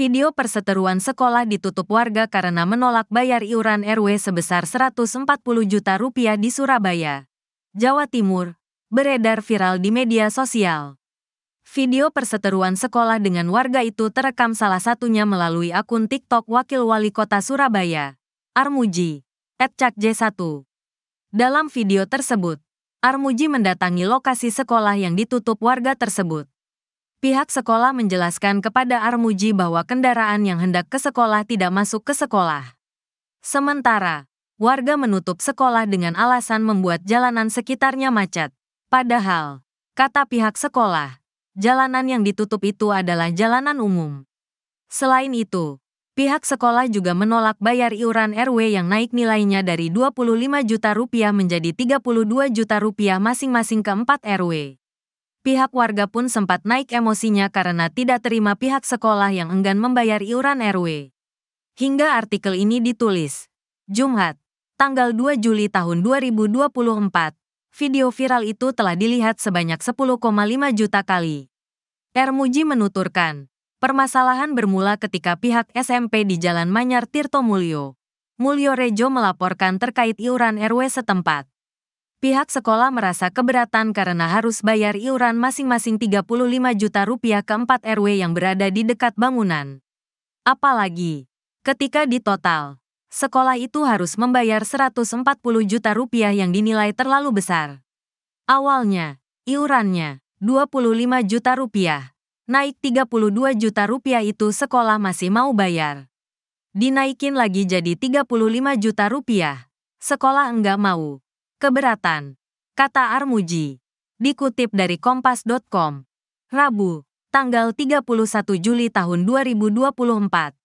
Video perseteruan sekolah ditutup warga karena menolak bayar iuran RW sebesar 140 juta rupiah di Surabaya, Jawa Timur, beredar viral di media sosial. Video perseteruan sekolah dengan warga itu terekam salah satunya melalui akun TikTok Wakil Wali Kota Surabaya, Armuji, @cakj1. Dalam video tersebut, Armuji mendatangi lokasi sekolah yang ditutup warga tersebut. Pihak sekolah menjelaskan kepada Armuji bahwa kendaraan yang hendak ke sekolah tidak masuk ke sekolah. Sementara, warga menutup sekolah dengan alasan membuat jalanan sekitarnya macet. Padahal, kata pihak sekolah, jalanan yang ditutup itu adalah jalanan umum. Selain itu, pihak sekolah juga menolak bayar iuran RW yang naik nilainya dari 25 juta rupiah menjadi 32 juta rupiah masing-masing keempat RW. Pihak warga pun sempat naik emosinya karena tidak terima pihak sekolah yang enggan membayar iuran RW. Hingga artikel ini ditulis. Jumat, tanggal 2 Juli tahun 2024, video viral itu telah dilihat sebanyak 10,5 juta kali. Ermuji menuturkan, permasalahan bermula ketika pihak SMP di Jalan Manyar Tirto Mulyo, Mulyo Rejo melaporkan terkait iuran RW setempat pihak sekolah merasa keberatan karena harus bayar iuran masing-masing 35 juta rupiah ke 4 RW yang berada di dekat bangunan. Apalagi, ketika di total, sekolah itu harus membayar 140 juta rupiah yang dinilai terlalu besar. Awalnya, iurannya 25 juta rupiah. Naik 32 juta rupiah itu sekolah masih mau bayar. Dinaikin lagi jadi 35 juta rupiah. Sekolah enggak mau. Keberatan, kata Armuji. Dikutip dari Kompas.com. Rabu, tanggal 31 Juli tahun 2024.